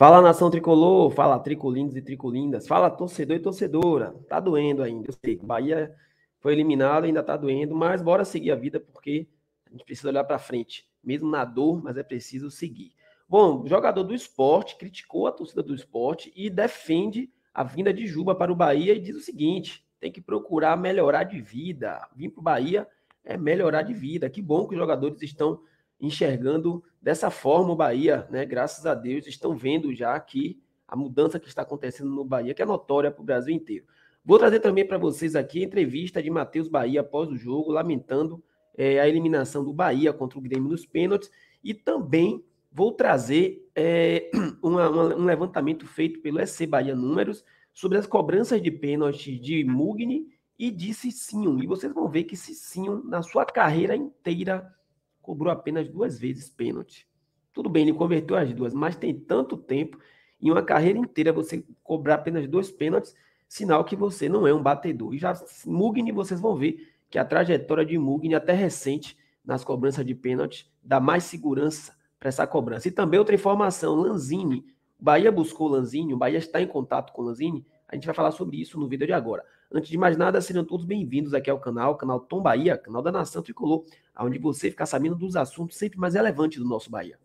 Fala nação tricolor, fala tricolindos e tricolindas, fala torcedor e torcedora. Tá doendo ainda, eu sei. Bahia foi eliminado, ainda tá doendo, mas bora seguir a vida porque a gente precisa olhar para frente, mesmo na dor, mas é preciso seguir. Bom, jogador do esporte criticou a torcida do esporte e defende a vinda de Juba para o Bahia e diz o seguinte: tem que procurar melhorar de vida. Vir para o Bahia é melhorar de vida. Que bom que os jogadores estão enxergando dessa forma o Bahia, né? Graças a Deus, estão vendo já aqui a mudança que está acontecendo no Bahia, que é notória para o Brasil inteiro. Vou trazer também para vocês aqui a entrevista de Matheus Bahia após o jogo, lamentando é, a eliminação do Bahia contra o Grêmio nos pênaltis. E também vou trazer é, uma, uma, um levantamento feito pelo SC Bahia Números sobre as cobranças de pênalti de Mugni e de Cicinho. E vocês vão ver que Cicinho, na sua carreira inteira, cobrou apenas duas vezes pênalti. Tudo bem, ele converteu as duas, mas tem tanto tempo em uma carreira inteira você cobrar apenas dois pênaltis, sinal que você não é um batedor. E já Mugni, vocês vão ver que a trajetória de Mugni até recente nas cobranças de pênalti dá mais segurança para essa cobrança. E também outra informação, Lanzini, Bahia buscou Lanzini, o Bahia está em contato com Lanzini, a gente vai falar sobre isso no vídeo de agora. Antes de mais nada, sejam todos bem-vindos aqui ao canal, canal Tom Bahia, canal da Nação Tricolor, onde você fica sabendo dos assuntos sempre mais relevantes do nosso Bahia.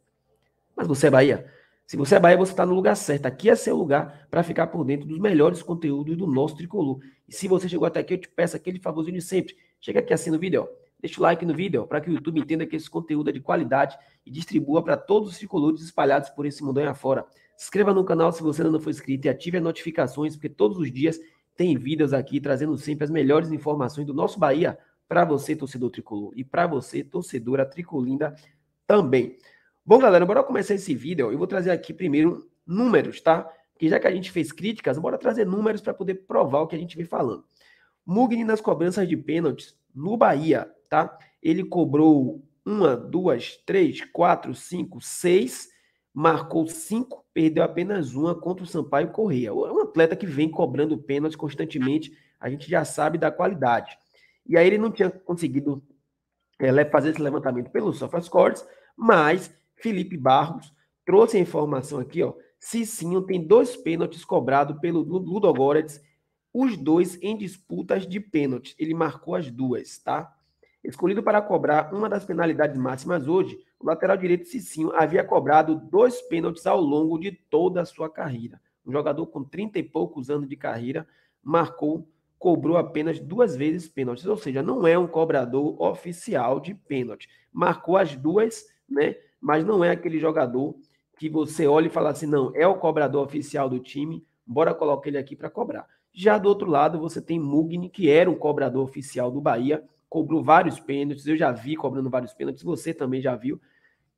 Mas você é Bahia? Se você é Bahia, você está no lugar certo. Aqui é seu lugar para ficar por dentro dos melhores conteúdos do nosso Tricolor. E se você chegou até aqui, eu te peço aquele favorzinho de sempre. Chega aqui assim no vídeo, deixa o like no vídeo para que o YouTube entenda que esse conteúdo é de qualidade e distribua para todos os tricolores espalhados por esse aí afora. Se inscreva no canal se você ainda não for inscrito e ative as notificações, porque todos os dias tem vídeos aqui trazendo sempre as melhores informações do nosso Bahia para você, torcedor tricolor, e para você, torcedora tricolinda também. Bom, galera, bora começar esse vídeo. Eu vou trazer aqui primeiro números, tá? Que já que a gente fez críticas, bora trazer números para poder provar o que a gente vem falando. Mugni nas cobranças de pênaltis no Bahia, tá? Ele cobrou uma, duas, três, quatro, cinco, seis marcou cinco, perdeu apenas uma contra o Sampaio Correia. É um atleta que vem cobrando pênalti constantemente, a gente já sabe da qualidade. E aí ele não tinha conseguido é, fazer esse levantamento pelo SofaScores, mas Felipe Barros trouxe a informação aqui, ó. Cicinho tem dois pênaltis cobrados pelo Ludo os dois em disputas de pênaltis. Ele marcou as duas, tá? Escolhido para cobrar uma das penalidades máximas hoje, o lateral direito Cicinho havia cobrado dois pênaltis ao longo de toda a sua carreira. Um jogador com 30 e poucos anos de carreira marcou, cobrou apenas duas vezes pênaltis, ou seja, não é um cobrador oficial de pênalti. Marcou as duas, né? Mas não é aquele jogador que você olha e fala assim, não, é o cobrador oficial do time, bora colocar ele aqui para cobrar. Já do outro lado, você tem Mugni, que era um cobrador oficial do Bahia, cobrou vários pênaltis, eu já vi cobrando vários pênaltis, você também já viu,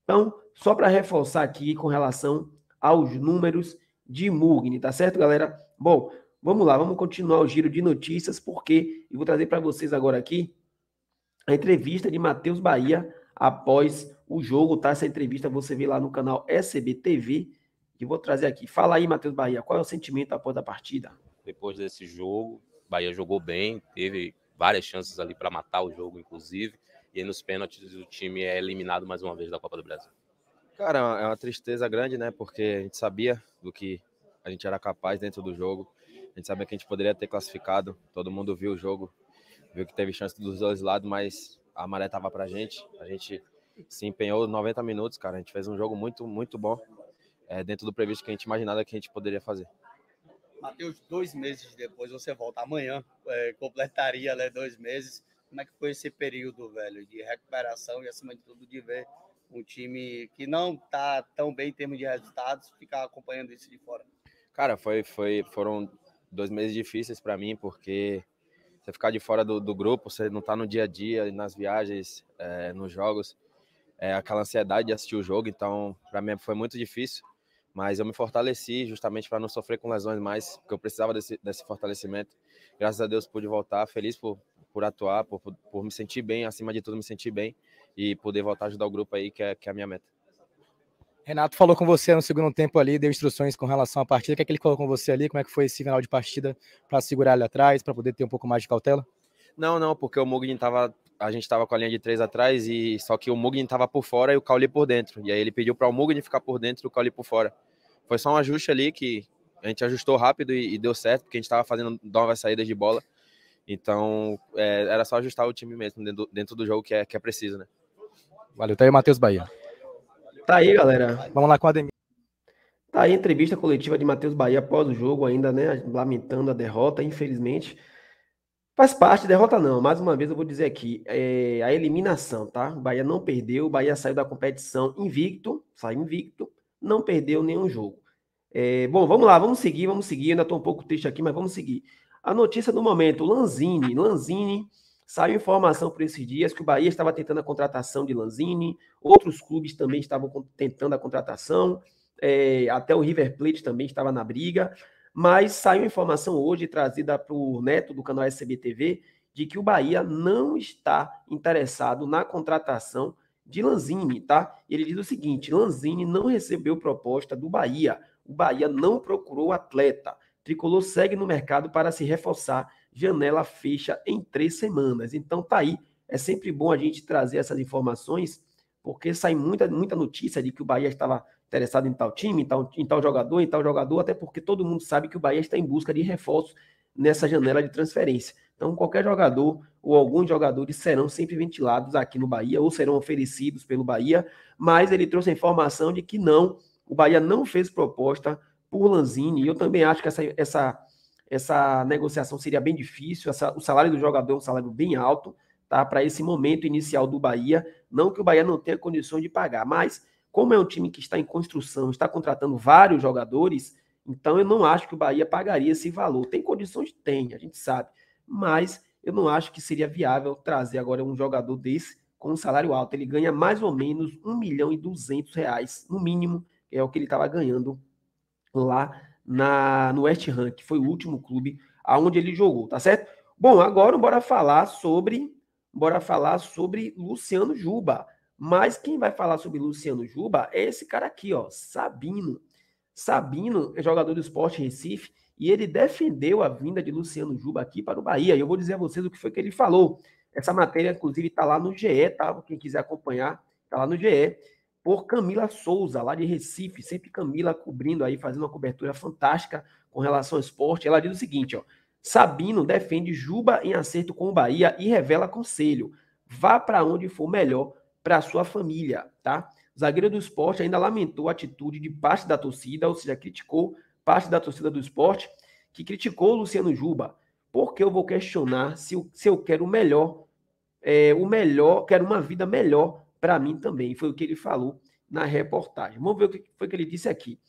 então, só para reforçar aqui com relação aos números de Mugni, tá certo, galera? Bom, vamos lá, vamos continuar o giro de notícias, porque eu vou trazer para vocês agora aqui a entrevista de Matheus Bahia após o jogo, tá? Essa entrevista você vê lá no canal SBTV, que vou trazer aqui. Fala aí, Matheus Bahia, qual é o sentimento após a partida? Depois desse jogo, Bahia jogou bem, teve várias chances ali para matar o jogo, inclusive. E nos pênaltis o time é eliminado mais uma vez da Copa do Brasil. Cara, é, é uma tristeza grande, né? Porque a gente sabia do que a gente era capaz dentro do jogo. A gente sabia que a gente poderia ter classificado. Todo mundo viu o jogo, viu que teve chance dos dois lados, mas a maré tava pra gente. A gente se empenhou 90 minutos, cara. A gente fez um jogo muito, muito bom. É, dentro do previsto que a gente imaginava que a gente poderia fazer. Matheus, dois meses depois, você volta amanhã, é, completaria né, dois meses como é que foi esse período, velho, de recuperação e, acima de tudo, de ver um time que não tá tão bem em termos de resultados ficar acompanhando isso de fora? Cara, foi, foi, foram dois meses difíceis para mim, porque você ficar de fora do, do, grupo, você não tá no dia a dia, nas viagens, é, nos jogos, é, aquela ansiedade de assistir o jogo, então para mim foi muito difícil, mas eu me fortaleci justamente para não sofrer com lesões mais, porque eu precisava desse, desse fortalecimento. Graças a Deus pude voltar, feliz por por atuar, por, por me sentir bem, acima de tudo me sentir bem e poder voltar a ajudar o grupo aí, que é, que é a minha meta. Renato falou com você no segundo tempo ali, deu instruções com relação à partida. O que é que ele falou com você ali? Como é que foi esse final de partida para segurar ele atrás, para poder ter um pouco mais de cautela? Não, não, porque o Mugni estava a gente estava com a linha de três atrás e só que o Mugni estava por fora e o Cauli por dentro. E aí ele pediu para o Mugni ficar por dentro e o Cauli por fora. Foi só um ajuste ali que a gente ajustou rápido e, e deu certo, porque a gente estava fazendo novas saídas de bola. Então, é, era só ajustar o time mesmo dentro, dentro do jogo que é, que é preciso, né? Valeu, tá aí o Matheus Bahia. Tá aí, galera. Vamos lá com a Ademir. Tá aí a entrevista coletiva de Matheus Bahia após o jogo, ainda, né? Lamentando a derrota, infelizmente. Faz parte, derrota não. Mais uma vez eu vou dizer aqui, é a eliminação, tá? O Bahia não perdeu, o Bahia saiu da competição invicto, saiu invicto, não perdeu nenhum jogo. É, bom, vamos lá, vamos seguir, vamos seguir. Ainda estou um pouco triste aqui, mas vamos seguir. A notícia do momento, Lanzini. Lanzini, saiu informação por esses dias que o Bahia estava tentando a contratação de Lanzini, outros clubes também estavam tentando a contratação, é, até o River Plate também estava na briga, mas saiu informação hoje trazida para o Neto do canal SBTV de que o Bahia não está interessado na contratação de Lanzini, tá? Ele diz o seguinte: Lanzini não recebeu proposta do Bahia. O Bahia não procurou atleta. Tricolor segue no mercado para se reforçar. Janela fecha em três semanas. Então tá aí. É sempre bom a gente trazer essas informações, porque sai muita, muita notícia de que o Bahia estava interessado em tal time, em tal, em tal jogador, em tal jogador, até porque todo mundo sabe que o Bahia está em busca de reforço nessa janela de transferência. Então, qualquer jogador ou alguns jogadores serão sempre ventilados aqui no Bahia ou serão oferecidos pelo Bahia, mas ele trouxe a informação de que não, o Bahia não fez proposta por Lanzini, e eu também acho que essa, essa, essa negociação seria bem difícil. Essa, o salário do jogador é um salário bem alto tá, para esse momento inicial do Bahia. Não que o Bahia não tenha condições de pagar, mas como é um time que está em construção, está contratando vários jogadores, então eu não acho que o Bahia pagaria esse valor. Tem condições? Tem, a gente sabe. Mas eu não acho que seria viável trazer agora um jogador desse com um salário alto. Ele ganha mais ou menos 1 milhão e 200 reais, no mínimo, é o que ele estava ganhando lá na, no West Ham, que foi o último clube aonde ele jogou, tá certo? Bom, agora bora falar sobre bora falar sobre Luciano Juba. Mas quem vai falar sobre Luciano Juba é esse cara aqui, ó, Sabino. Sabino é jogador do Esporte Recife e ele defendeu a vinda de Luciano Juba aqui para o Bahia. E eu vou dizer a vocês o que foi que ele falou. Essa matéria, inclusive, está lá no GE, tá? Quem quiser acompanhar, está lá no GE por Camila Souza, lá de Recife. Sempre Camila cobrindo aí, fazendo uma cobertura fantástica com relação ao esporte. Ela diz o seguinte, ó. Sabino defende Juba em acerto com o Bahia e revela conselho. Vá para onde for melhor para sua família, tá? Zagueiro do esporte ainda lamentou a atitude de parte da torcida, ou seja, criticou parte da torcida do esporte, que criticou o Luciano Juba. Porque eu vou questionar se, se eu quero o melhor, é, o melhor, quero uma vida melhor para mim também. Foi o que ele falou na reportagem. Vamos ver o que foi que ele disse aqui.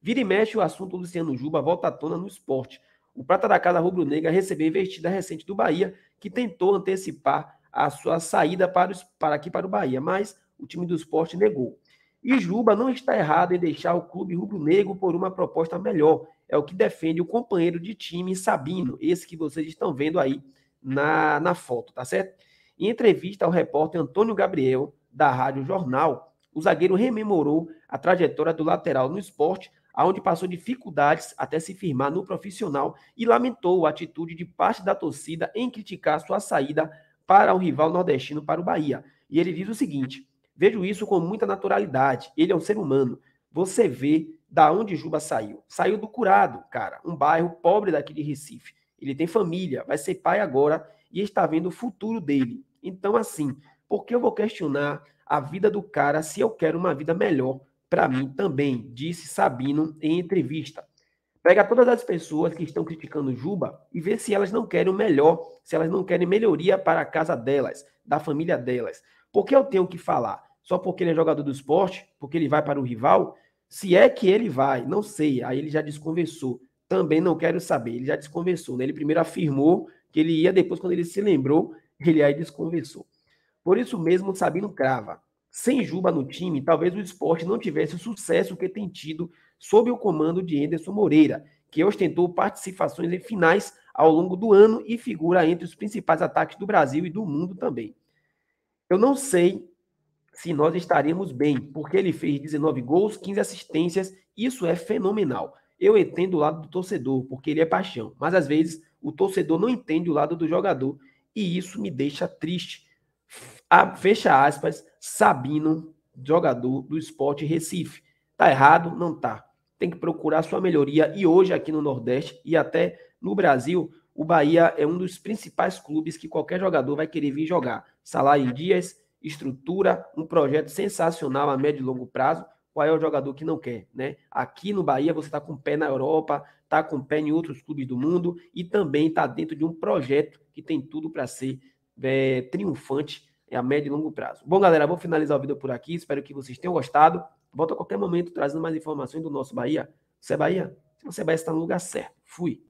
Vira e mexe o assunto Luciano Juba volta à tona no esporte. O prata da casa rubro-negra recebeu investida recente do Bahia, que tentou antecipar a sua saída para, os, para aqui para o Bahia, mas o time do esporte negou. E Juba não está errado em deixar o clube rubro-negro por uma proposta melhor. É o que defende o companheiro de time Sabino, esse que vocês estão vendo aí na, na foto, tá certo? Em entrevista ao repórter Antônio Gabriel, da Rádio Jornal, o zagueiro rememorou a trajetória do lateral no esporte, aonde passou dificuldades até se firmar no profissional e lamentou a atitude de parte da torcida em criticar sua saída para o rival nordestino para o Bahia. E ele diz o seguinte: Vejo isso com muita naturalidade. Ele é um ser humano. Você vê da onde Juba saiu. Saiu do Curado, cara, um bairro pobre daqui de Recife. Ele tem família, vai ser pai agora e está vendo o futuro dele. Então, assim, por que eu vou questionar a vida do cara se eu quero uma vida melhor para mim também? Disse Sabino em entrevista. Pega todas as pessoas que estão criticando Juba e vê se elas não querem o melhor, se elas não querem melhoria para a casa delas, da família delas. Por que eu tenho que falar? Só porque ele é jogador do esporte? Porque ele vai para o rival? Se é que ele vai, não sei. Aí ele já desconversou. Também não quero saber. Ele já desconversou. Né? Ele primeiro afirmou que ele ia, depois, quando ele se lembrou, ele aí desconversou. Por isso mesmo, Sabino crava. Sem Juba no time, talvez o esporte não tivesse o sucesso que tem tido sob o comando de Enderson Moreira, que ostentou participações em finais ao longo do ano e figura entre os principais ataques do Brasil e do mundo também. Eu não sei se nós estaremos bem, porque ele fez 19 gols, 15 assistências, isso é fenomenal. Eu entendo o lado do torcedor, porque ele é paixão, mas às vezes o torcedor não entende o lado do jogador e isso me deixa triste, a, fecha aspas, Sabino, jogador do Esporte Recife. Tá errado? Não tá. Tem que procurar sua melhoria. E hoje, aqui no Nordeste e até no Brasil, o Bahia é um dos principais clubes que qualquer jogador vai querer vir jogar. Salário em dias, estrutura, um projeto sensacional a médio e longo prazo. Qual é o jogador que não quer, né? Aqui no Bahia você está com o pé na Europa, está com o pé em outros clubes do mundo e também está dentro de um projeto que tem tudo para ser é, triunfante é a médio e longo prazo. Bom, galera, vou finalizar o vídeo por aqui. Espero que vocês tenham gostado. Volto a qualquer momento trazendo mais informações do nosso Bahia. Você é Bahia? Se você é Bahia, está no lugar certo. Fui.